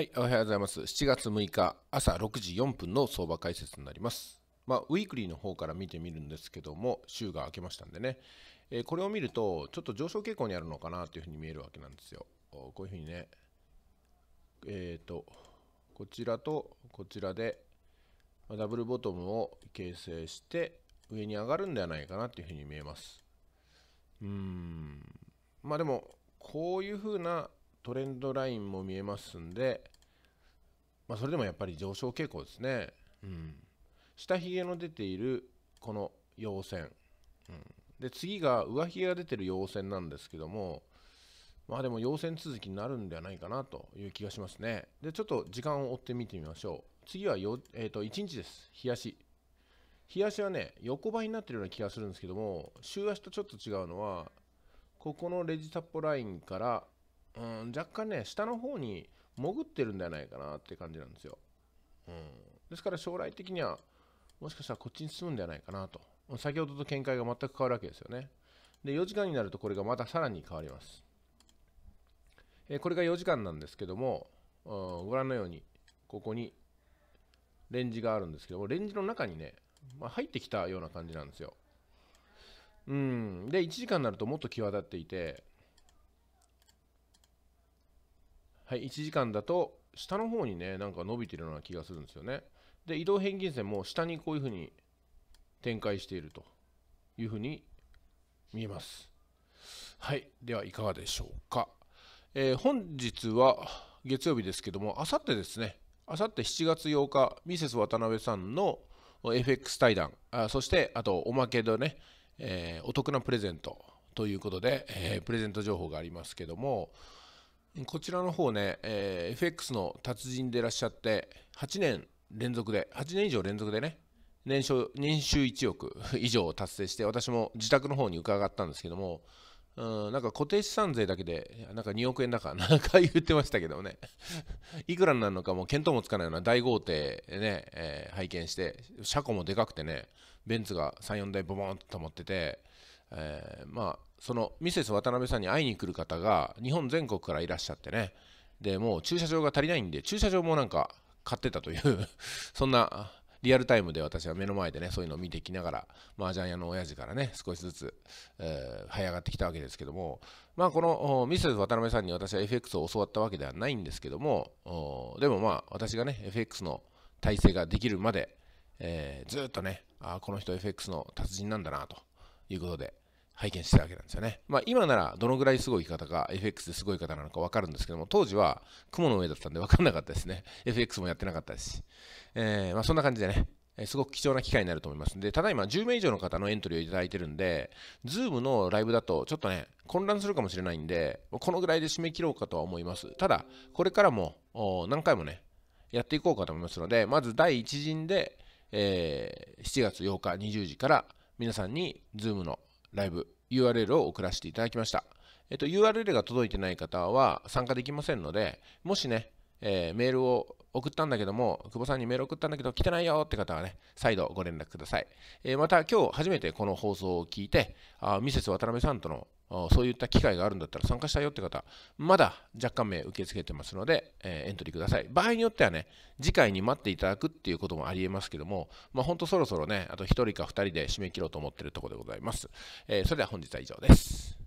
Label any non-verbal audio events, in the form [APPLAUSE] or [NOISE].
はい、おはようございます。7月6日朝6時4分の相場解説になります。まあ、ウィークリーの方から見てみるんですけども、週が明けましたんでね、えー、これを見ると、ちょっと上昇傾向にあるのかなというふうに見えるわけなんですよ。こういうふうにね、えっ、ー、と、こちらとこちらで、ダブルボトムを形成して、上に上がるんではないかなというふうに見えます。うーん、まあでも、こういうふうなトレンドラインも見えますんで、まあ、それでもやっぱり上昇傾向ですね、うん、下髭の出ているこの陽線、うん、で次が上髭が出てる陽線なんですけどもまあでも陽線続きになるんではないかなという気がしますねでちょっと時間を追って見てみましょう次はよ、えー、と1日です日足日足はね横ばいになってるような気がするんですけども週足とちょっと違うのはここのレジタッポラインからうん、若干ね、下の方に潜ってるんじゃないかなって感じなんですよ。うん、ですから将来的には、もしかしたらこっちに進むんじゃないかなと。先ほどと見解が全く変わるわけですよね。で、4時間になるとこれがまたさらに変わります。えー、これが4時間なんですけども、うん、ご覧のように、ここにレンジがあるんですけども、レンジの中にね、まあ、入ってきたような感じなんですよ。うん。で、1時間になるともっと際立っていて、はい1時間だと下の方にねなんか伸びてるような気がするんですよねで移動平均線も下にこういうふうに展開しているというふうに見えますはいではいかがでしょうか、えー、本日は月曜日ですけどもあさってですねあさって7月8日ミセス渡辺さんの FX 対談あそしてあとおまけでね、えー、お得なプレゼントということで、えー、プレゼント情報がありますけども、こちらの方ね、えー、FX の達人でいらっしゃって、8年連続で、8年以上連続でね、年収年収1億 [LAUGHS] 以上を達成して、私も自宅の方に伺ったんですけども、うん、なんか固定資産税だけで、なんか2億円だか、なんか言ってましたけどね [LAUGHS] いくらになるのかもう見当もつかないような大豪邸でね、えー、拝見して、車庫もでかくてね、ベンツが3、4台ボボンと持ってて、えー、まあそのミセス渡辺さんに会いに来る方が日本全国からいらっしゃってねでもう駐車場が足りないんで駐車場もなんか買ってたという [LAUGHS] そんなリアルタイムで私は目の前でねそういうのを見ていきながら麻雀屋の親父からね少しずつ、えー、這い上がってきたわけですけどもまあこのミセス渡辺さんに私は FX を教わったわけではないんですけどもでもまあ私がね FX の体制ができるまで、えー、ずっとねあこの人 FX の達人なんだなということで拝見してたわけなんですよね。まあ、今ならどのぐらいすごい方か、FX ですごい方なのか分かるんですけども、当時は雲の上だったんで分かんなかったですね。FX もやってなかったです。えー、まあ、そんな感じでね、すごく貴重な機会になると思いますんで、ただいま10名以上の方のエントリーをいただいてるんで、Zoom のライブだとちょっとね、混乱するかもしれないんで、このぐらいで締め切ろうかとは思います。ただ、これからも何回もね、やっていこうかと思いますので、まず第1陣で、えー、7月8日20時から皆さんに Zoom のライブ URL を送らせていただきました。えっと、URL が届いてない方は参加できませんので、もしね、えー、メールを送ったんだけども、久保さんにメール送ったんだけど来てないよって方はね、再度ご連絡ください。えー、また今日初めてこの放送を聞いて、あミセス渡辺さんとのそういった機会があるんだったら参加したいよって方、まだ若干名受け付けてますので、えー、エントリーください。場合によってはね、次回に待っていただくっていうこともありえますけども、まあ、ほんとそろそろね、あと1人か2人で締め切ろうと思ってるところでございます。えー、それでは本日は以上です。